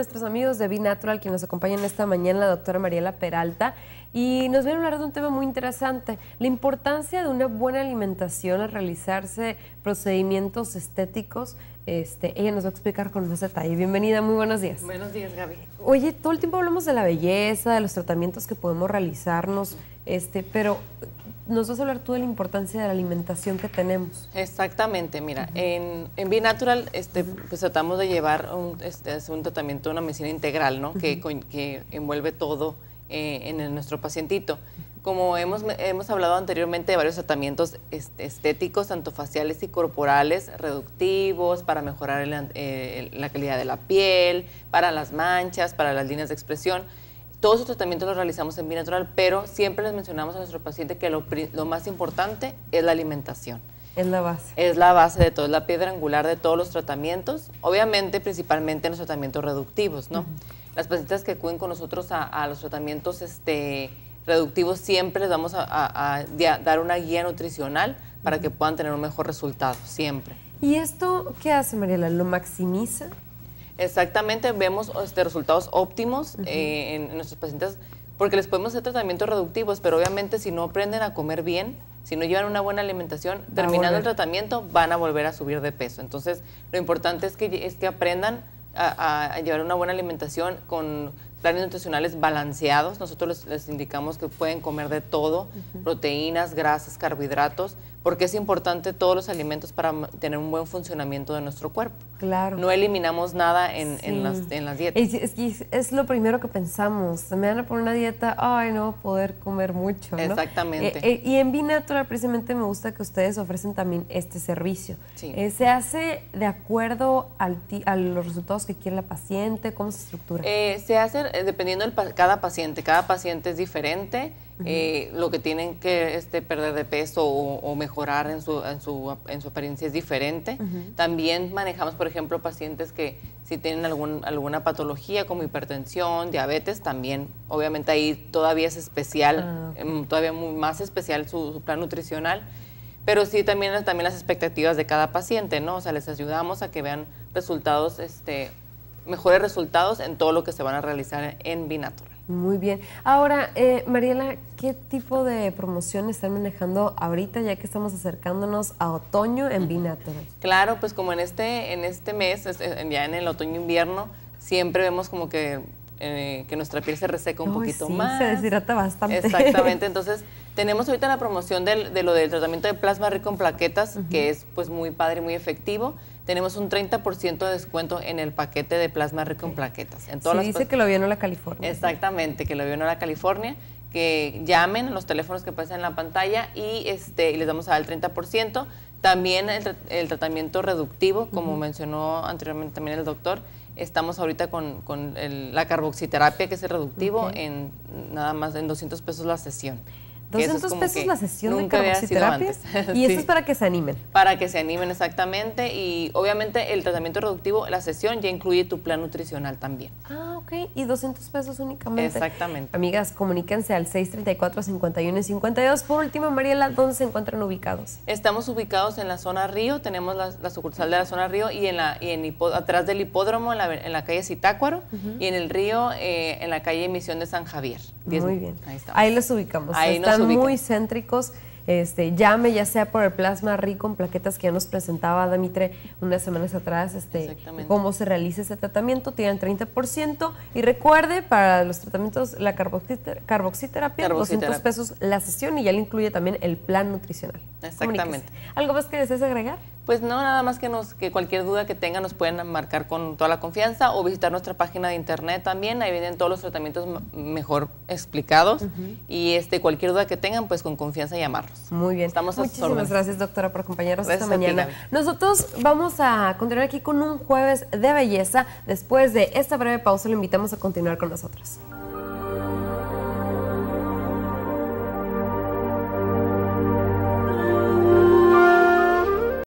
nuestros amigos de Be Natural, quien nos acompañan esta mañana, la doctora Mariela Peralta, y nos viene a hablar de un tema muy interesante, la importancia de una buena alimentación al realizarse procedimientos estéticos. Este, ella nos va a explicar con más detalle. Bienvenida, muy buenos días. Buenos días, Gaby. Oye, todo el tiempo hablamos de la belleza, de los tratamientos que podemos realizarnos, este, pero nos vas a hablar tú de la importancia de la alimentación que tenemos. Exactamente, mira, en, Binatural este, pues tratamos de llevar un, este, un tratamiento, una medicina integral, ¿no? que, envuelve todo eh, en nuestro pacientito. Como hemos, hablado anteriormente de varios tratamientos este, estéticos, tanto faciales y corporales, reductivos, para mejorar eh, la calidad de la piel, para las manchas, para las líneas de expresión. Todos esos tratamientos los realizamos en bien natural, pero siempre les mencionamos a nuestros pacientes que lo, más importante es la alimentación. Es la base. Es la base de todo, es la piedra angular de todos los tratamientos, obviamente principalmente en los tratamientos reductivos, ¿no? Las pacientes que acuden con nosotros a, los tratamientos este, reductivos siempre les vamos a, dar una guía nutricional para que puedan tener un mejor resultado, siempre. ¿Y esto qué hace, Mariela? ¿Lo maximiza? Exactamente, vemos este, resultados óptimos eh, en, nuestros pacientes porque les podemos hacer tratamientos reductivos, pero obviamente si no aprenden a comer bien, si no llevan una buena alimentación, terminando el tratamiento van a volver a subir de peso. Entonces, lo importante es que, es que aprendan a, llevar una buena alimentación con planes nutricionales balanceados. Nosotros les, indicamos que pueden comer de todo, proteínas, grasas, carbohidratos, porque es importante todos los alimentos para tener un buen funcionamiento de nuestro cuerpo. Claro. No eliminamos nada en, en, las, en las, dietas. Es, es, lo primero que pensamos. me van a poner una dieta, ay, no poder comer mucho. Exactamente. Eh, eh, y en B-Natural precisamente me gusta que ustedes ofrecen también este servicio. Sí. Eh, ¿Se hace de acuerdo al a los resultados que quiere la paciente? ¿Cómo se estructura? se hace eh, dependiendo de cada paciente. Cada paciente es diferente. Eh, lo que tienen que este, perder de peso o, mejorar en su, en, su, apariencia es diferente. También manejamos, por ejemplo, pacientes que si tienen algún, alguna patología como hipertensión, diabetes, también obviamente ahí todavía es especial, ah, em, todavía muy, más especial su, plan nutricional pero sí también, también las expectativas de cada paciente, ¿no? O sea, les ayudamos a que vean resultados este, mejores resultados en todo lo que se van a realizar en Binatural. Muy bien. Ahora, eh, Mariela, ¿qué tipo de promoción están manejando ahorita, ya que estamos acercándonos a otoño en Binatural? Claro, pues como en este, en este mes, ya en el otoño-invierno, siempre vemos como que, eh, que nuestra piel se reseca un poquito sí, más. Se deshidrata bastante. Exactamente. Entonces, tenemos ahorita la promoción de lo del tratamiento de plasma rico en plaquetas, que es pues muy padre, muy efectivo tenemos un 30% de descuento en el paquete de plasma rico en plaquetas. En dice que lo vio en la California. Exactamente, que lo vio en la California que llamen los teléfonos que aparecen en la pantalla y, este, y les vamos a dar el 30%. También el, tratamiento reductivo, como mencionó anteriormente también el doctor, estamos ahorita con, la carboxiterapia, que es el reductivo, en nada más en 200 pesos la sesión. 200 pesos la sesión nunca de carboxiterapia. Y eso es para que se animen. Para que se animen, exactamente. Y obviamente el tratamiento reductivo, la sesión ya incluye tu plan nutricional también. Ah ok, y 200 pesos únicamente. Exactamente. Amigas, comuníquense al 634 52 Por último, Mariela, ¿dónde se encuentran ubicados? Estamos ubicados en la zona Río, tenemos la, sucursal de la zona Río y en la y en atrás del hipódromo en la, calle Citácuaro y en el Río eh, en la calle Misión de San Javier. Muy bien. Ahí, los ubicamos. Están muy céntricos. Este, llame, ya sea por el plasma rico en plaquetas que ya nos presentaba Damitre unas semanas atrás, este, cómo se realiza ese tratamiento, tienen 30%. Y recuerde, para los tratamientos, la carboxiterapia, carboxiterapia 200 pesos la sesión y ya le incluye también el plan nutricional. Exactamente. ¿Algo más que desees agregar? Pues no, nada más que, nos, que cualquier duda que tengan nos pueden marcar con toda la confianza o visitar nuestra página de internet también. Ahí vienen todos los tratamientos mejor explicados. Y este, cualquier duda que tengan, pues con confianza llamarlos. Muy bien. Estamos a Muchísimas gracias, doctora, por acompañarnos esta mañana. Nosotros vamos a continuar aquí con un jueves de belleza. Después de esta breve pausa, lo invitamos a continuar con nosotros.